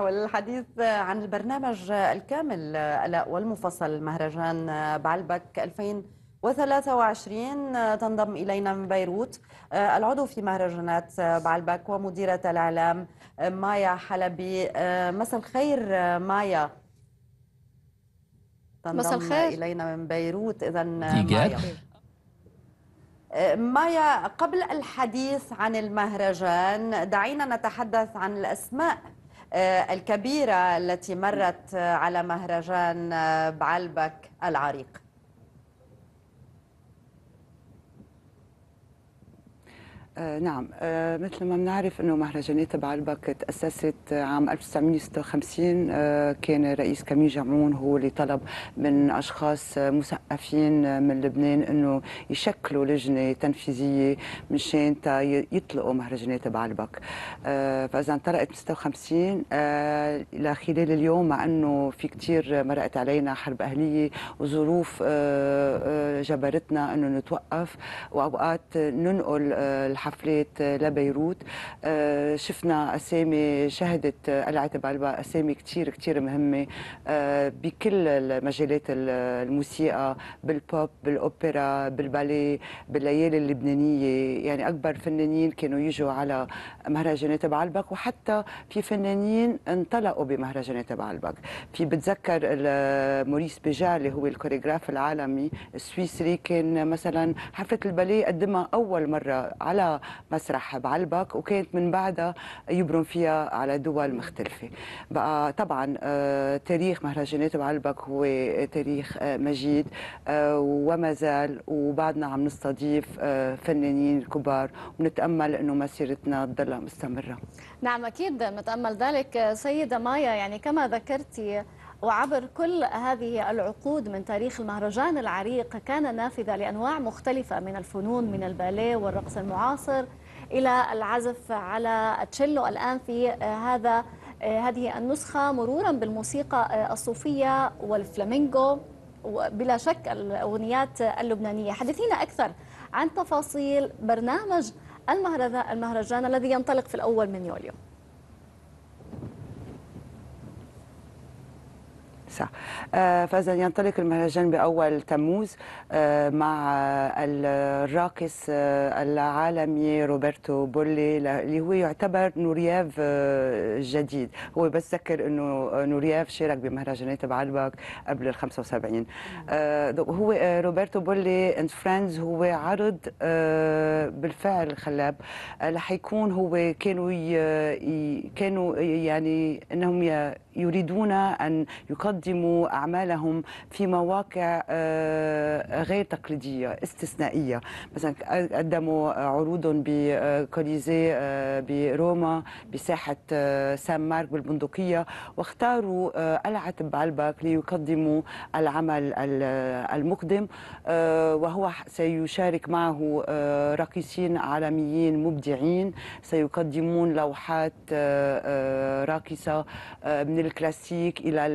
والحديث عن البرنامج الكامل ألاء والمفصل مهرجان بعلبك 2023 تنضم إلينا من بيروت العضو في مهرجانات بعلبك ومديرة الإعلام مايا حلبي مساء الخير مايا مساء الخير إلينا من بيروت إذا مايا قبل الحديث عن المهرجان دعينا نتحدث عن الأسماء آه، الكبيرة التي مرت على مهرجان آه، بعلبك العريق آه نعم آه مثل ما بنعرف انه مهرجانات بعلبك تاسست عام 1956 آه كان رئيس كمين جمعون هو اللي طلب من اشخاص مثقفين من لبنان انه يشكلوا لجنه تنفيذيه مشان تا يطلقوا مهرجانات بعلبك آه فاذا انطلقت 56 آه لخلال اليوم مع انه في كثير مرقت علينا حرب اهليه وظروف آه،, آه جبرتنا انه نتوقف واوقات ننقل آه حفلات لبيروت آه، شفنا أسامي شهدت قلعة بعلبة أسامي كثير كثير مهمة آه، بكل مجالات الموسيقى بالبوب بالأوبرا بالباليه بالليالي اللبنانية يعني أكبر فنانين كانوا يجوا على مهرجانات بعلبك وحتى في فنانين انطلقوا بمهرجانات بعلبك في بتذكر موريس بيجار اللي هو الكوريغراف العالمي السويسري كان مثلا حفلة الباليه قدمها أول مرة على مسرح بعلبك وكانت من بعدها يبرم فيها على دول مختلفة بقى طبعا آه، تاريخ مهرجانات بعلبك هو تاريخ آه، مجيد آه، وما زال وبعدنا عم نستضيف فنانين كبار ونتأمل أنه مسيرتنا تضل مستمرة نعم أكيد نتأمل ذلك سيدة مايا يعني كما ذكرتي وعبر كل هذه العقود من تاريخ المهرجان العريق كان نافذة لأنواع مختلفة من الفنون من الباليه والرقص المعاصر إلى العزف على التشيلو الآن في هذا هذه النسخة مرورا بالموسيقى الصوفية والفلامينغو وبلا شك الأغنيات اللبنانية حدثينا أكثر عن تفاصيل برنامج المهرجان الذي ينطلق في الأول من يوليو التاسع آه، فإذا ينطلق المهرجان بأول تموز آه، مع الراقص آه، العالمي روبرتو بولي اللي هو يعتبر نورياف جديد هو بس ذكر أنه نورياف شارك بمهرجانات بعلبك قبل ال 75 هو روبرتو بولي اند فريندز هو عرض بالفعل خلاب رح يكون هو كانوا كانوا يعني انهم يريدون أن يقدموا أعمالهم في مواقع آه، غير تقليدية استثنائية مثلا قدموا عروض بكوليزي آه، بروما بساحة آه، سان مارك بالبندقية واختاروا قلعة بعلبك ليقدموا العمل المقدم وهو سيشارك معه راقصين عالميين مبدعين سيقدمون لوحات راقصة من الكلاسيك الى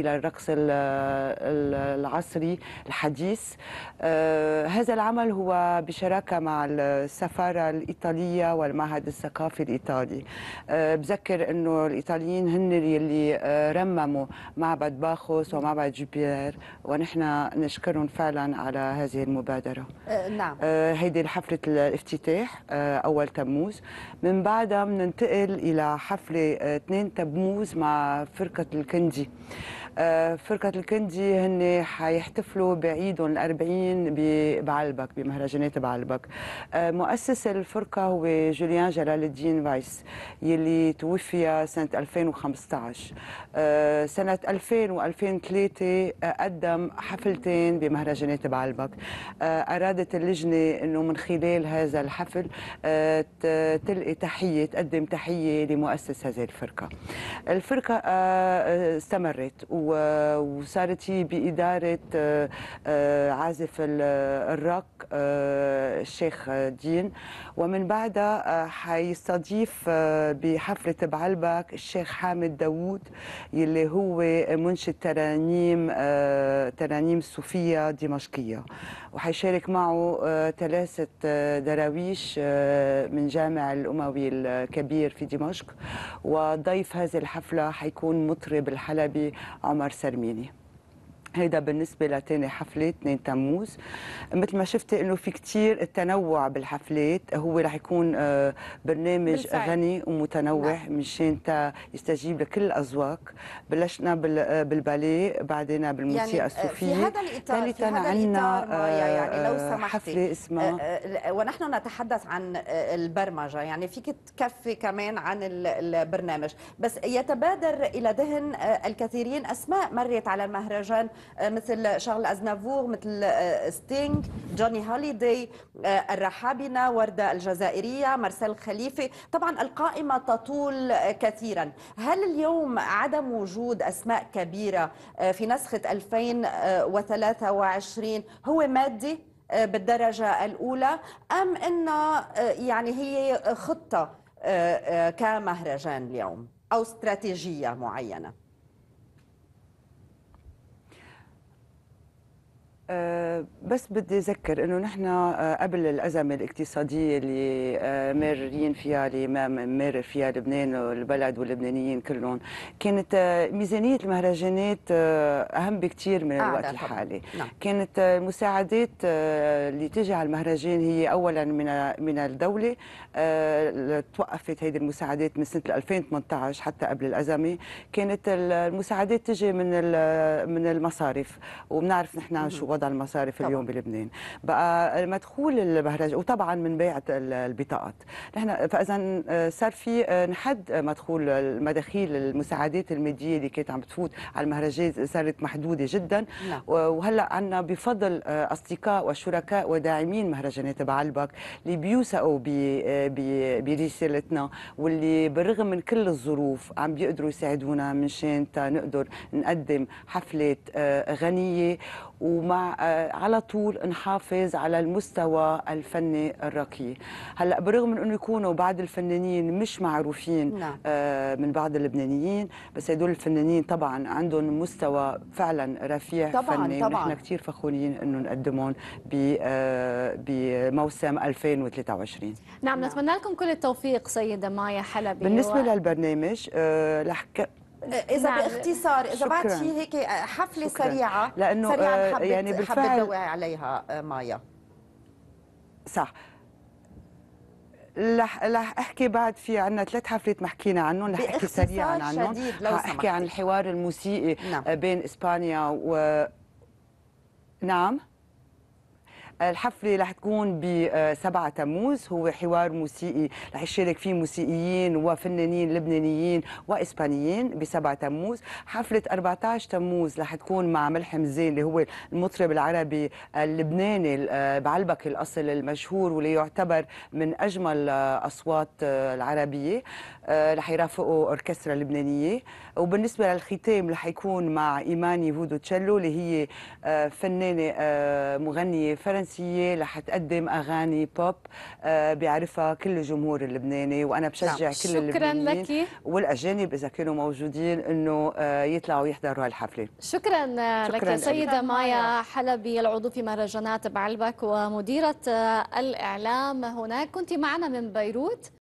الى الرقص العصري الحديث آه، هذا العمل هو بشراكه مع السفاره الايطاليه والمعهد الثقافي الايطالي آه، بذكر انه الايطاليين هن اللي آه، رمموا معبد باخوس ومعبد جوبير ونحن نشكرهم فعلا على هذه المبادره نعم هيدي حفله الافتتاح اول تموز من بعدها بننتقل الى حفله 2 تموز مع مع فرقة الكندي آه، فرقة الكندي هن حيحتفلوا بعيدهم الأربعين ببعلبك بمهرجانات بعلبك آه، مؤسس الفرقة هو جوليان جلال الدين فايس يلي توفي سنة 2015 آه، سنة 2000 و2003 قدم حفلتين بمهرجانات بعلبك أرادت اللجنة أنه من خلال هذا الحفل تلقي تحية تقدم تحية لمؤسس هذه الفرقة الفرقة استمرت و وصارت هي بإدارة آه، آه، عازف الرق الشيخ آه، دين ومن بعدها آه، حيستضيف آه، بحفلة بعلبك الشيخ حامد داوود يلي هو منشد ترانيم ترانيم صوفية دمشقية وحيشارك معه ثلاثة دراويش من جامع الأموي الكبير في دمشق وضيف هذه الحفلة حيكون مطرب الحلبي عمر سرميني هيدا بالنسبه لتاني حفله 2 تموز مثل ما شفتي انه في كتير التنوع بالحفلات هو رح يكون آه، برنامج بالفعل. غني ومتنوع مشان نعم. تا يستجيب لكل الاذواق بلشنا آه، بالباليه بعدين بالموسيقى يعني آه، الصوفيه في هذا الاطار في هذا الاطار يعني لو سمحتي حفله اسمها ونحن نتحدث عن البرمجه يعني فيك تكفي كمان عن البرنامج بس يتبادر الى ذهن الكثيرين اسماء مرت على المهرجان آه، مثل شارل أزنافور مثل آه، ستينغ جوني هوليدي آه، الرحابنة وردة الجزائرية مارسيل خليفة طبعا القائمة تطول كثيرا هل اليوم عدم وجود أسماء كبيرة في نسخة 2023 هو مادي بالدرجة الأولى أم أن يعني هي خطة كمهرجان اليوم أو استراتيجية معينة آه، بس بدي اذكر انه نحن آه، قبل الازمه الاقتصاديه اللي آه، مارين فيها اللي مار فيها لبنان والبلد واللبنانيين كلهم كانت ميزانيه المهرجانات اهم بكثير من الوقت الحالي نعم. كانت المساعدات اللي تجي على المهرجان هي اولا من من الدوله توقفت هيدي المساعدات من سنه 2018 حتى قبل الازمه كانت المساعدات تجي من من المصارف وبنعرف نحن شو وضع المصارف طبعا. اليوم بلبنان بقى مدخول المهرج وطبعا من بيعة البطاقات نحن فاذا آه، صار في آه، نحد مدخول المداخيل المساعدات الماديه اللي كانت عم تفوت على المهرجات صارت محدوده جدا نعم. وهلا عندنا بفضل آه، اصدقاء وشركاء وداعمين مهرجانات بعلبك اللي بيوثقوا برسالتنا واللي بالرغم من كل الظروف عم بيقدروا يساعدونا من شان نقدر نقدم حفلات غنيه ومع آه، على طول نحافظ على المستوى الفني الراقي هلا برغم من انه يكونوا بعض الفنانين مش معروفين نعم. آه، من بعض اللبنانيين بس هدول الفنانين طبعا عندهم مستوى فعلا رفيع طبعاً فني طبعا ونحن كثير فخورين انه نقدمهم آه، بموسم 2023 نعم, نعم نتمنى لكم كل التوفيق سيده مايا حلبي بالنسبه و... للبرنامج رح اذا نعم. باختصار اذا بعد شيء هيك آه، حفله شكراً. سريعه لانه سريعا آه، حبت يعني بالفعل حبت عليها آه، مايا صح رح رح احكي بعد في عندنا ثلاث حفلات ما حكينا عنهم رح احكي سريعا عنهم رح احكي عن الحوار الموسيقي نعم. بين اسبانيا و نعم الحفله رح تكون ب 7 آه، تموز هو حوار موسيقي رح يشارك فيه موسيقيين وفنانين لبنانيين واسبانيين ب 7 تموز حفله 14 تموز رح تكون مع ملحم زين اللي هو المطرب العربي اللبناني آه، بعلبك الاصل المشهور واللي يعتبر من اجمل آه، اصوات العربيه رح يرافقه اوركسترا لبنانيه وبالنسبه للختام رح يكون مع ايماني فودو تشيلو اللي هي فنانه مغنيه فرنسيه الجنسيه رح تقدم اغاني بوب آه، بيعرفها كل الجمهور اللبناني وانا بشجع نعم. كل اللبنانيين شكرا لك والاجانب اذا كانوا موجودين انه آه، يطلعوا يحضروا هالحفله شكرا, شكرا لك سيده مايا حلبي العضو في مهرجانات بعلبك ومديره آه، الاعلام هناك كنت معنا من بيروت